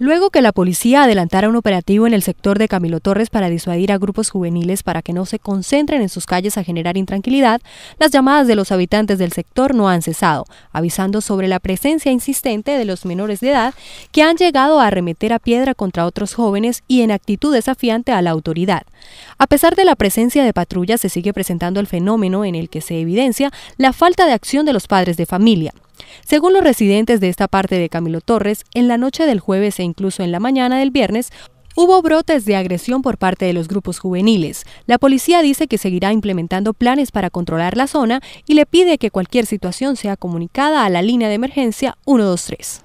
Luego que la policía adelantara un operativo en el sector de Camilo Torres para disuadir a grupos juveniles para que no se concentren en sus calles a generar intranquilidad, las llamadas de los habitantes del sector no han cesado, avisando sobre la presencia insistente de los menores de edad que han llegado a arremeter a piedra contra otros jóvenes y en actitud desafiante a la autoridad. A pesar de la presencia de patrullas, se sigue presentando el fenómeno en el que se evidencia la falta de acción de los padres de familia. Según los residentes de esta parte de Camilo Torres, en la noche del jueves e incluso en la mañana del viernes, Hubo brotes de agresión por parte de los grupos juveniles. La policía dice que seguirá implementando planes para controlar la zona y le pide que cualquier situación sea comunicada a la línea de emergencia 123.